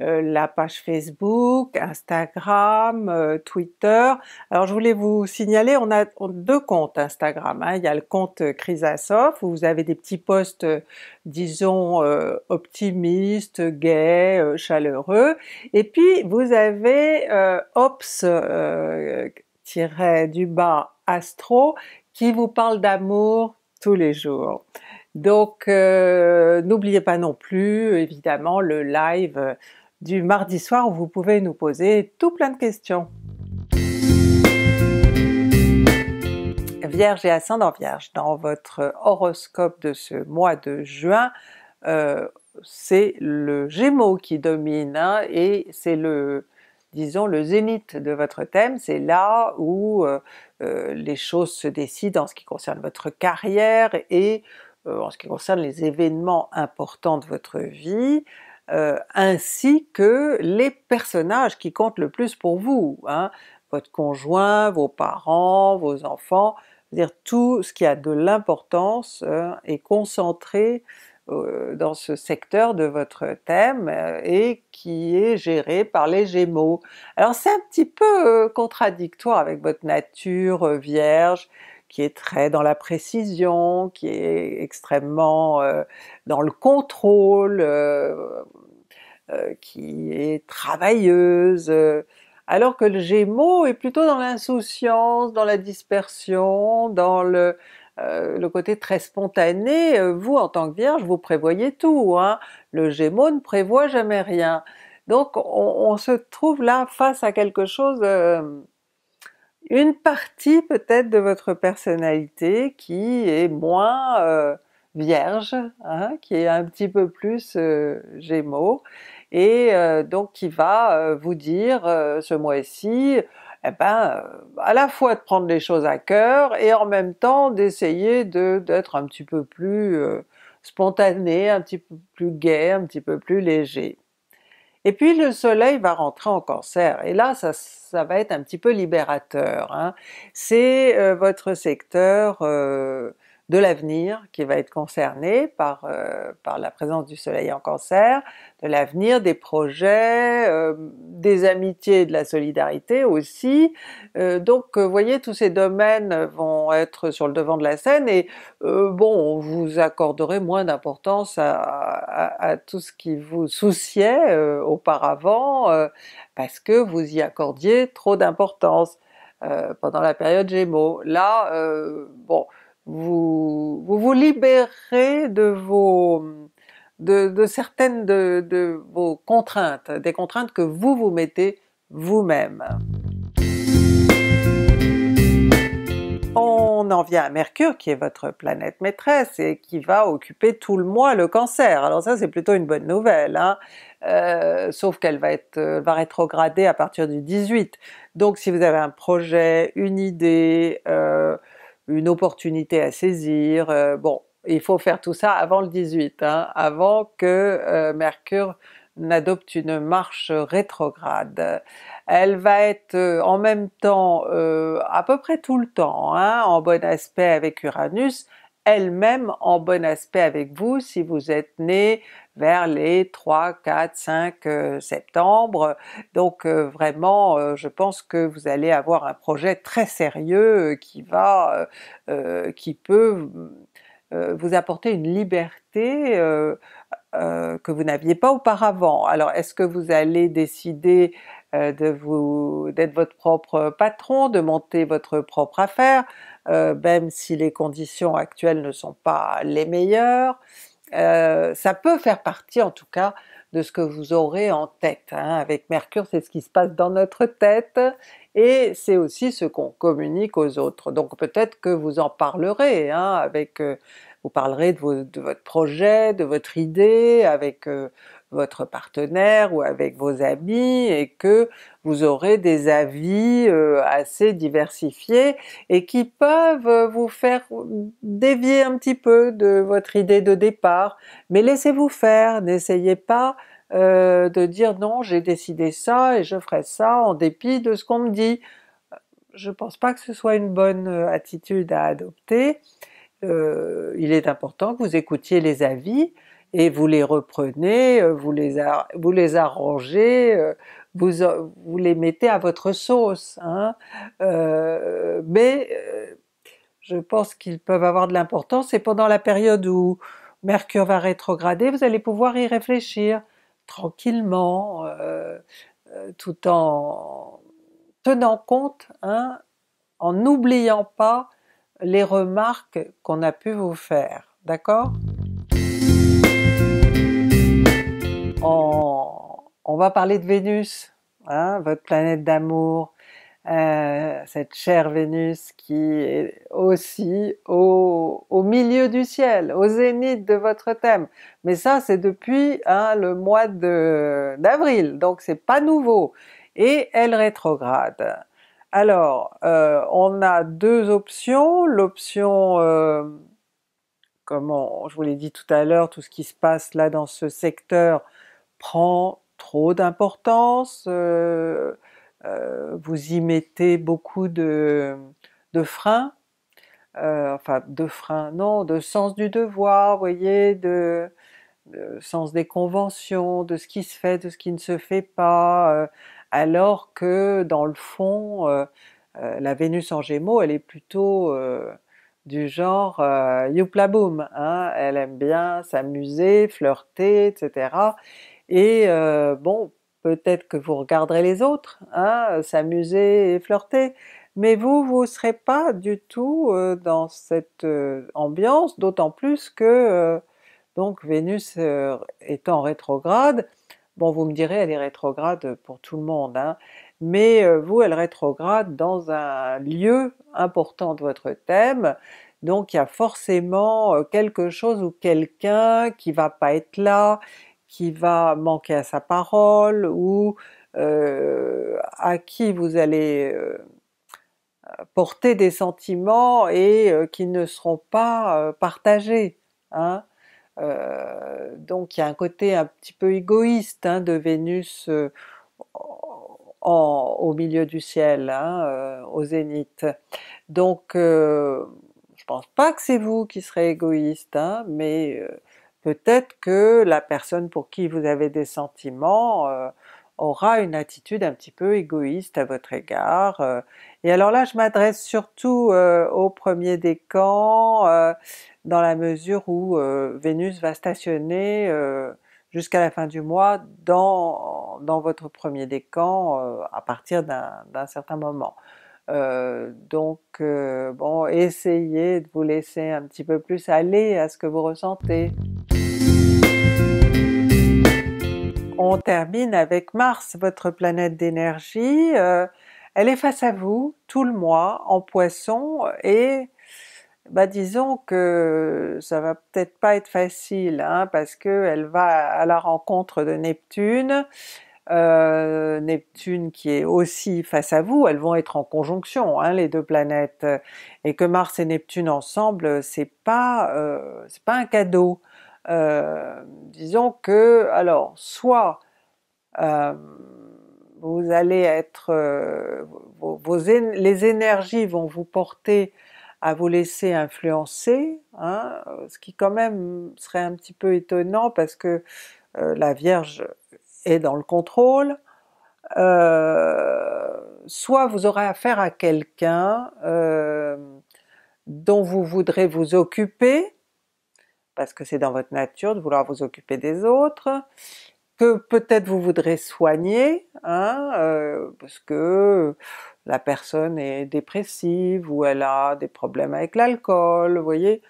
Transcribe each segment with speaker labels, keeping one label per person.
Speaker 1: euh, la page Facebook, Instagram, euh, Twitter. Alors je voulais vous signaler, on a deux comptes Instagram. Hein. Il y a le compte Chrysasoph où vous avez des petits posts, euh, disons, optimistes, gais, chaleureux. Et puis vous avez Ops tiré du bas Astro qui vous parle d'amour tous les jours. Donc n'oubliez pas non plus évidemment le live du mardi soir où vous pouvez nous poser tout plein de questions. Vierge et ascendant Vierge, dans votre horoscope de ce mois de juin, euh, c'est le Gémeaux qui domine hein, et c'est le disons le zénith de votre thème, c'est là où euh, euh, les choses se décident en ce qui concerne votre carrière et en ce qui concerne les événements importants de votre vie. Euh, ainsi que les personnages qui comptent le plus pour vous, hein, votre conjoint, vos parents, vos enfants, dire tout ce qui a de l'importance euh, est concentré euh, dans ce secteur de votre thème et qui est géré par les Gémeaux. Alors c'est un petit peu contradictoire avec votre nature vierge, qui est très dans la précision, qui est extrêmement euh, dans le contrôle, euh, euh, qui est travailleuse, alors que le Gémeaux est plutôt dans l'insouciance, dans la dispersion, dans le, côté très spontané. Vous, en tant que Vierge, vous prévoyez tout, hein? le Gémeaux ne prévoit jamais rien. Donc on, se trouve là face à quelque chose une partie peut-être de votre personnalité qui est moins euh, vierge, hein, qui est un petit peu plus euh, gémeaux, et euh, donc qui va vous dire ce mois-ci, eh ben, à la fois de prendre les choses à cœur et en même temps d'essayer d'être un petit peu plus spontané, un petit peu plus gai, un petit peu plus léger. Et puis le soleil va rentrer en cancer, et là ça, ça va être un petit peu libérateur. Hein. C'est euh, votre secteur euh, de l'avenir qui va être concerné euh, par, la présence du soleil en cancer, de l'avenir, des projets, euh, des amitiés, de la solidarité aussi. Euh, donc vous voyez tous ces domaines vont être sur le devant de la scène et bon vous accorderez moins d'importance à, à, tout ce qui vous souciait auparavant parce que vous y accordiez trop d'importance pendant la période Gémeaux. Là bon vous vous, vous libérez de vos de, certaines de, vos contraintes, des contraintes que vous vous mettez vous-même. On en vient à Mercure qui est votre planète maîtresse et qui va occuper tout le mois le Cancer. Alors ça c'est plutôt une bonne nouvelle, hein? Euh, sauf qu'elle va être va rétrograder à partir du 18. Donc si vous avez un projet, une idée, euh, une opportunité à saisir. Euh, bon, il faut faire tout ça avant le 18, hein, avant que euh, Mercure n'adopte une marche rétrograde. Elle va être euh, en même temps, à peu près tout le temps, hein, en bon aspect avec Uranus, elle-même en bon aspect avec vous si vous êtes né vers les 3, 4, 5 septembre. Donc euh, vraiment euh, je pense que vous allez avoir un projet très sérieux euh, qui va, qui peut vous apporter une liberté que vous n'aviez pas auparavant. Alors est-ce que vous allez décider de vous d'être votre propre patron, de monter votre propre affaire, même si les conditions actuelles ne sont pas les meilleures? Euh, ça peut faire partie en tout cas de ce que vous aurez en tête. Hein. Avec Mercure, c'est ce qui se passe dans notre tête, et c'est aussi ce qu'on communique aux autres. Donc peut-être que vous en parlerez hein, avec euh, vous parlerez de, votre projet, de votre idée avec euh, votre partenaire ou avec vos amis et que vous aurez des avis euh, assez diversifiés et qui peuvent euh, vous faire dévier un petit peu de votre idée de départ. Mais laissez-vous faire, n'essayez pas de dire non j'ai décidé ça et je ferai ça en dépit de ce qu'on me dit. Je pense pas que ce soit une bonne attitude à adopter. Euh, il est important que vous écoutiez les avis et vous les reprenez, euh, vous les, arrangez, euh, vous, les mettez à votre sauce. Hein. mais je pense qu'ils peuvent avoir de l'importance et pendant la période où Mercure va rétrograder, vous allez pouvoir y réfléchir tranquillement, tout en tenant compte, hein, en n'oubliant pas les remarques qu'on a pu vous faire, d'accord on, on, va parler de Vénus, hein, votre planète d'amour, euh, cette chère Vénus qui est aussi au, milieu du ciel, au zénith de votre thème. Mais ça c'est depuis hein, le mois d'avril, donc c'est pas nouveau. Et elle rétrograde. Alors, euh, on a deux options, l'option, euh, comme je vous l'ai dit tout à l'heure, tout ce qui se passe là dans ce secteur prend trop d'importance, euh, vous y mettez beaucoup de, freins, enfin de freins, non, de sens du devoir, vous voyez, de, sens des conventions, de ce qui se fait, de ce qui ne se fait pas, alors que dans le fond, euh, euh, la Vénus en Gémeaux, elle est plutôt euh, du genre youpla boom, hein. elle aime bien s'amuser, flirter, etc. Et bon, peut-être que vous regarderez les autres hein, s'amuser et flirter, mais vous, vous ne serez pas du tout dans cette ambiance, d'autant plus que donc Vénus en rétrograde, Bon, vous me direz, elle est rétrograde pour tout le monde, hein, mais euh, vous, elle rétrograde dans un lieu important de votre thème, donc il y a forcément euh, quelque chose ou quelqu'un qui va pas être là, qui va manquer à sa parole, ou euh, à qui vous allez porter des sentiments et qui ne seront pas partagés. Hein. Euh, donc il y a un côté un petit peu égoïste hein, de Vénus euh, au milieu du ciel, hein, euh, au zénith. Donc je pense pas que c'est vous qui serez égoïste, hein, mais peut-être que la personne pour qui vous avez des sentiments aura une attitude un petit peu égoïste à votre égard. Euh. et alors là je m'adresse surtout euh, au premier décan, euh, dans la mesure où Vénus va stationner jusqu'à la fin du mois dans, dans votre premier décan à partir d'un certain moment. donc bon, essayez de vous laisser un petit peu plus aller à ce que vous ressentez. On termine avec Mars, votre planète d'énergie. Euh, elle est face à vous tout le mois en Poisson et bah, disons que ça va peut-être pas être facile hein, parce qu'elle va à la rencontre de Neptune, euh, Neptune qui est aussi face à vous, elles vont être en conjonction hein, les deux planètes, et que Mars et Neptune ensemble c'est pas, euh, pas un cadeau. Euh, disons que, alors, soit euh, vous allez être, euh, les énergies vont vous porter à vous laisser influencer, hein, ce qui quand même serait un petit peu étonnant parce que la Vierge est dans le contrôle, soit vous aurez affaire à quelqu'un dont vous voudrez vous occuper, parce que c'est dans votre nature de vouloir vous occuper des autres, que peut-être vous voudrez soigner, hein, euh, parce que la personne est dépressive ou elle a des problèmes avec l'alcool, vous voyez,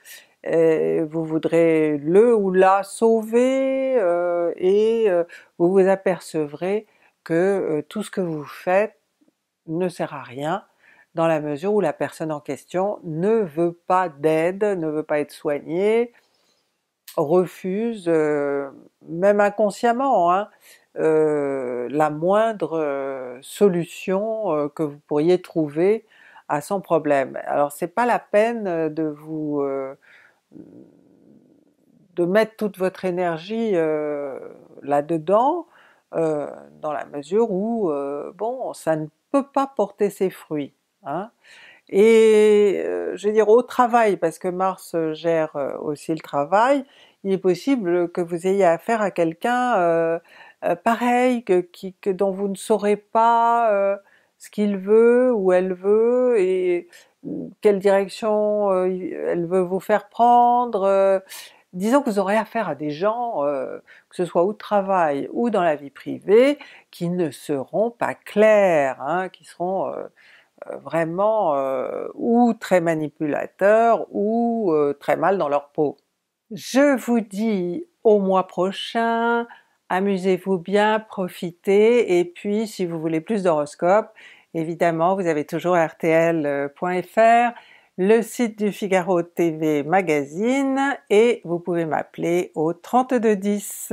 Speaker 1: vous voudrez le ou la sauver euh, et euh, vous vous apercevrez que tout ce que vous faites ne sert à rien dans la mesure où la personne en question ne veut pas d'aide, ne veut pas être soignée, refuse, euh, même inconsciemment, hein, euh, la moindre euh, solution que vous pourriez trouver à son problème. Alors c'est pas la peine de vous de mettre toute votre énergie là-dedans, dans la mesure où bon, ça ne peut pas porter ses fruits. Hein. Et euh, je veux dire au travail, parce que Mars euh, gère euh, aussi le travail, il est possible que vous ayez affaire à quelqu'un pareil, que, dont vous ne saurez pas ce qu'il veut ou elle veut et quelle direction elle veut vous faire prendre. disons que vous aurez affaire à des gens, que ce soit au travail ou dans la vie privée, qui ne seront pas clairs, hein, qui seront vraiment euh, ou très manipulateurs ou euh, très mal dans leur peau. Je vous dis au mois prochain, amusez-vous bien, profitez, et puis si vous voulez plus d'horoscopes, évidemment vous avez toujours rtl.fr, le site du Figaro TV Magazine, et vous pouvez m'appeler au 3210.